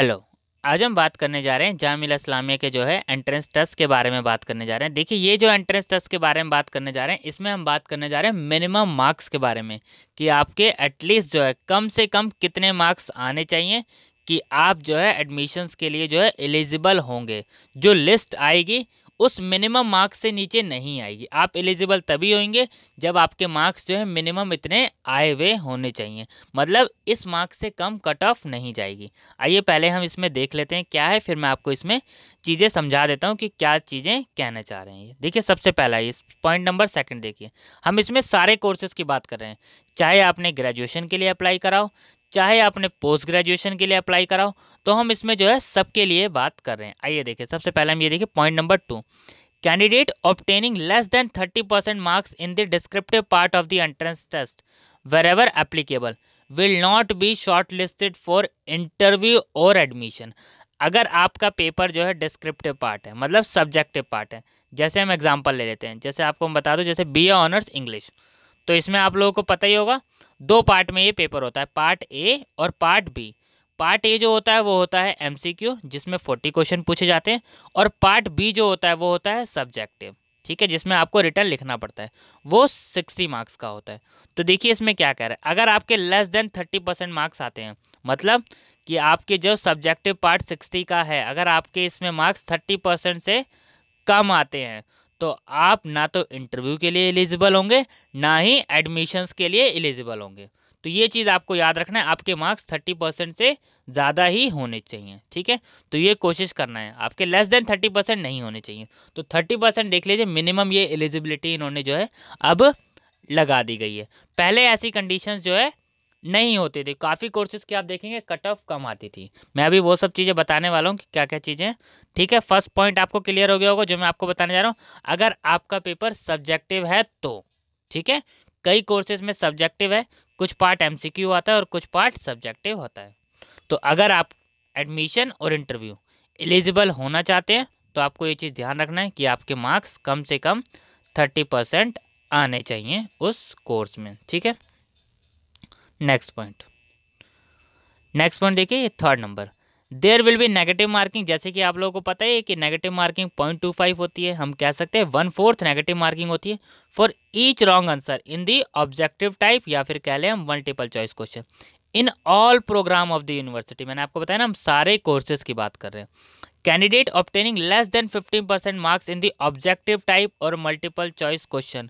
hello आज हम बात करने जा रहे हैं जामिल इस्लामिया के जो है एंट्रेंस टेस्ट के बारे में बात करने जा रहे हैं देखिए ये जो एंट्रेंस टेस्ट के बारे में बात करने जा रहे हैं इसमें हम बात करने जा रहे हैं मिनिमम मार्क्स के बारे में कि आपके एटलीस्ट जो है कम से कम कितने मार्क्स आने चाहिए कि आप जो है एडमिशन्स के लिए जो है एलिजिबल होंगे जो लिस्ट आएगी उस मिनिमम मार्क्स से नीचे नहीं आएगी आप एलिजिबल तभी होंगे जब आपके मार्क्स जो है मिनिमम इतने आए हुए होने चाहिए मतलब इस मार्क्स से कम कट ऑफ नहीं जाएगी आइए पहले हम इसमें देख लेते हैं क्या है फिर मैं आपको इसमें चीज़ें समझा देता हूँ कि क्या चीज़ें कहना चाह रहे हैं देखिए सबसे पहला इस पॉइंट नंबर सेकेंड देखिए हम इसमें सारे कोर्सेज़ की बात कर रहे हैं चाहे आपने ग्रेजुएशन के लिए अप्लाई कराओ चाहे आपने पोस्ट ग्रेजुएशन के लिए अप्लाई कराओ तो हम इसमें जो है सबके लिए बात कर रहे हैं आइए देखिए सबसे पहले हम ये देखिए point number two candidate obtaining less than thirty percent marks in the descriptive part of the entrance test wherever applicable will not be short listed for interview और एडमिशन अगर आपका पेपर जो है डिस्क्रिप्टिव पार्ट है मतलब subjective part है जैसे हम एग्जाम्पल ले लेते हैं जैसे आपको हम बता दो जैसे बी ए ऑनर्स इंग्लिश तो इसमें आप लोगों को पता ही होगा दो पार्ट में ये पेपर होता है पार्ट ए और पार्ट बी पार्ट ए जो होता है वो होता है एमसीक्यू जिसमें फोर्टी क्वेश्चन पूछे जाते हैं और पार्ट बी जो होता है वो होता है सब्जेक्टिव ठीक है जिसमें आपको रिटर्न लिखना पड़ता है वो सिक्सटी मार्क्स का होता है तो देखिए इसमें क्या कह रहा है अगर आपके less than thirty percent marks आते हैं मतलब कि आपके जो सब्जेक्टिव पार्ट सिक्सटी का है अगर आपके इसमें मार्क्स थर्टी परसेंट से कम आते हैं तो आप ना तो इंटरव्यू के लिए एलिजिबल होंगे ना ही एडमिशन्स के लिए एलिजिबल होंगे तो ये चीज़ आपको याद रखना है आपके मार्क्स थर्टी परसेंट से ज़्यादा ही होने चाहिए ठीक है तो ये कोशिश करना है आपके लेस देन थर्टी परसेंट नहीं होने चाहिए तो थर्टी परसेंट देख लीजिए मिनिमम ये एलिजिबिलिटी इन्होंने जो है अब लगा दी गई है पहले ऐसी कंडीशंस जो है नहीं होती थी काफ़ी कोर्सेज की आप देखेंगे कट ऑफ कम आती थी मैं अभी वो सब चीज़ें बताने वाला हूँ कि क्या क्या चीज़ें ठीक है फर्स्ट पॉइंट आपको क्लियर हो गया होगा जो मैं आपको बताने जा रहा हूँ अगर आपका पेपर सब्जेक्टिव है तो ठीक है कई कोर्सेज में सब्जेक्टिव है कुछ पार्ट एम आता है और कुछ पार्ट सब्जेक्टिव होता है तो अगर आप एडमिशन और इंटरव्यू एलिजिबल होना चाहते हैं तो आपको ये चीज़ ध्यान रखना है कि आपके मार्क्स कम से कम थर्टी परसेंट आने चाहिए उस कोर्स में ठीक है नेक्स्ट पॉइंट नेक्स्ट पॉइंट देखिए third number there will be negative marking जैसे कि आप लोगों को पता है कि negative marking point two five होती है हम कह सकते हैं वन फोर्थ नेगेटिव मार्किंग होती है for each wrong answer in the objective type या फिर कह लें हम multiple choice question in all programme of the university मैंने आपको बताया ना हम सारे कोर्सेज की बात कर रहे हैं candidate obtaining less than fifteen percent marks in the objective type और multiple choice question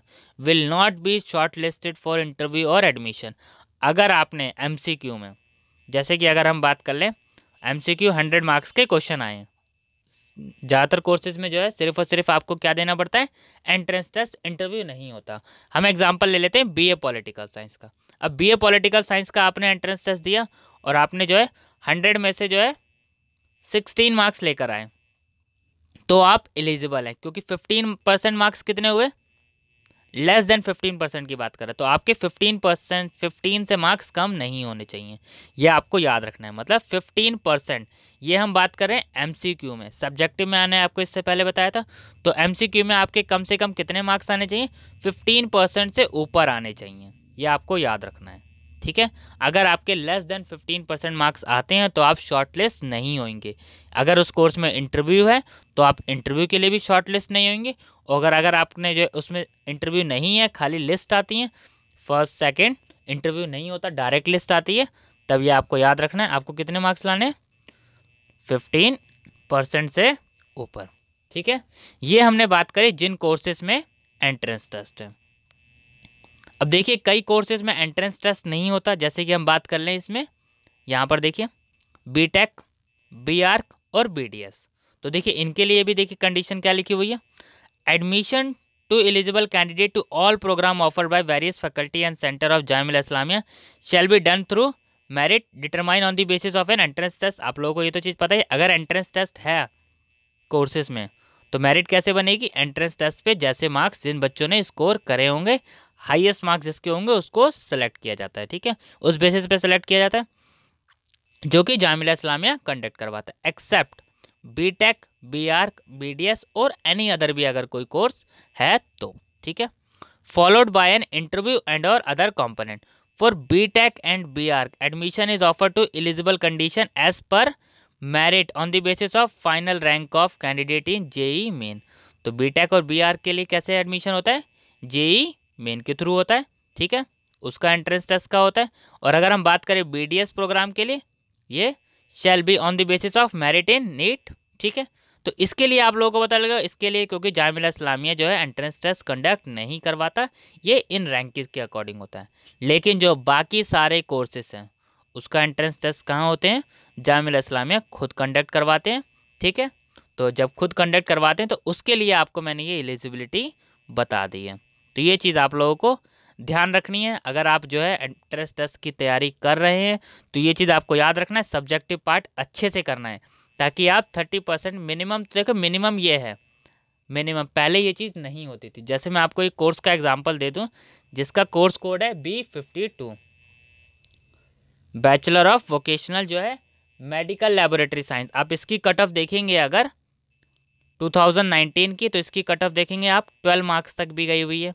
will not be short listed for interview और एडमिशन अगर आपने एम में जैसे कि अगर हम बात कर लें M C Q hundred marks के क्वेश्चन आए ज़्यादातर कोर्सेज में जो है सिर्फ और सिर्फ आपको क्या देना पड़ता है एंट्रेंस टेस्ट इंटरव्यू नहीं होता हम एग्जांपल ले लेते हैं बीए पॉलिटिकल साइंस का अब बीए पॉलिटिकल साइंस का आपने एंट्रेंस टेस्ट दिया और आपने जो है हंड्रेड में से जो है सिक्सटीन मार्क्स लेकर आए तो आप एलिजिबल हैं क्योंकि फिफ्टीन परसेंट मार्क्स कितने हुए लेस देन फिफ्टीन परसेंट की बात करें तो आपके फिफ्टीन परसेंट फिफ्टीन से मार्क्स कम नहीं होने चाहिए ये आपको याद रखना है मतलब फिफ्टीन परसेंट ये हम बात करें एम सी क्यू में सब्जेक्टिव में आने आपको इससे पहले बताया था तो एम सी क्यू में आपके कम से कम कितने मार्क्स आने चाहिए फिफ्टीन परसेंट से ऊपर आने चाहिए ये आपको याद रखना है ठीक है अगर आपके लेस देन 15 परसेंट मार्क्स आते हैं तो आप शॉर्टलिस्ट नहीं होंगे अगर उस कोर्स में इंटरव्यू है तो आप इंटरव्यू के लिए भी शॉर्टलिस्ट नहीं होंगे और अगर आपने जो उसमें इंटरव्यू नहीं है खाली लिस्ट आती है फर्स्ट सेकेंड इंटरव्यू नहीं होता डायरेक्ट लिस्ट आती है तब ये आपको याद रखना है आपको कितने मार्क्स लाने हैं फिफ्टीन परसेंट से ऊपर ठीक है ये हमने बात करी जिन कोर्सेज में एंट्रेंस टेस्ट है अब देखिए कई कोर्सेज में एंट्रेंस टेस्ट नहीं होता जैसे कि हम बात कर लें इसमें यहाँ पर देखिए बी टेक बी आर्क और बी डी एस तो देखिए इनके लिए भी देखिए कंडीशन क्या लिखी हुई है admission to eligible candidate to all programme offer by various faculty and centre of Jamia Islamia shall be done through merit determine on the basis of an entrance test आप लोगों को ये तो चीज़ पता है अगर एंट्रेंस टेस्ट है कोर्सेज में तो मेरिट कैसे बनेगी एंट्रेंस टेस्ट पे जैसे मार्क्स जिन बच्चों ने स्कोर करे होंगे हाईएस्ट मार्क्स जिसके होंगे उसको सेलेक्ट किया जाता है ठीक है उस बेसिस पे सेलेक्ट किया जाता है जो कि जामिला इस्लामिया कंडक्ट करवाता है except B Tech B Arch B D S और एनी अदर भी अगर कोई कोर्स है तो ठीक है followed by an interview and और other component for B Tech and B Arch admission is offer to eligible condition as per merit on the basis of final rank of candidate in JEE Main तो B Tech और B Arch के लिए कैसे admission होता है JEE main के through होता है ठीक है उसका एंट्रेंस टेस्ट का होता है और अगर हम बात करें बी प्रोग्राम के लिए ये shall be on the basis of merit in NEET ठीक है तो इसके लिए आप लोगों को पता लगेगा इसके लिए क्योंकि जामिला इस्लामिया जो है एंट्रेंस टेस्ट कंडक्ट नहीं करवाता ये इन रैंकिंग के अकॉर्डिंग होता है लेकिन जो बाकी सारे कोर्सेस हैं उसका एंट्रेंस टेस्ट कहाँ होते हैं जामिला इस्लामिया खुद कंडक्ट करवाते हैं ठीक है तो जब खुद कंडक्ट करवाते हैं तो उसके लिए आपको मैंने ये एलिजिबिलिटी बता दी है तो ये चीज़ आप लोगों को ध्यान रखनी है अगर आप जो है एंट्रेंस टेस्ट की तैयारी कर रहे हैं तो ये चीज़ आपको याद रखना है सब्जेक्टिव पार्ट अच्छे से करना है ताकि आप थर्टी परसेंट मिनिमम तो देखो मिनिमम ये है मिनिमम पहले ये चीज़ नहीं होती थी जैसे मैं आपको एक कोर्स का एग्जाम्पल दे दूँ जिसका कोर्स कोड है B fifty two bachelor of vocational जो है मेडिकल लेबोरेटरी साइंस आप इसकी कट ऑफ देखेंगे अगर टू की तो इसकी कट ऑफ देखेंगे आप ट्वेल्व मार्क्स तक भी गई हुई है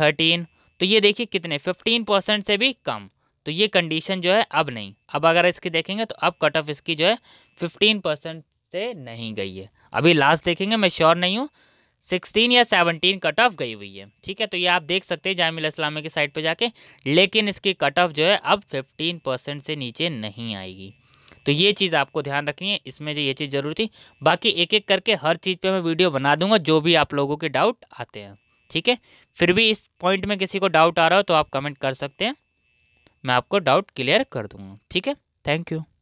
थर्टीन तो ये देखिए कितने फिफ्टीन परसेंट से भी कम तो ये कंडीशन जो है अब नहीं अब अगर इसकी देखेंगे तो अब कट ऑफ इसकी जो है फिफ्टीन परसेंट से नहीं गई है अभी लास्ट देखेंगे मैं श्योर नहीं हूँ सिक्सटीन या सेवनटीन कट ऑफ गई हुई है ठीक है तो ये आप देख सकते हैं जामिल इस्लामी की साइट पर जाके लेकिन इसकी कट ऑफ जो है अब फिफ्टीन परसेंट से नीचे नहीं आएगी तो ये चीज़ आपको ध्यान रखनी है इसमें जो ये चीज़ ज़रूरी थी बाकी एक एक करके हर चीज़ पे मैं वीडियो बना दूंगा जो भी आप लोगों के डाउट आते हैं ठीक है फिर भी इस पॉइंट में किसी को डाउट आ रहा हो तो आप कमेंट कर सकते हैं मैं आपको डाउट क्लियर कर दूंगा ठीक है थैंक यू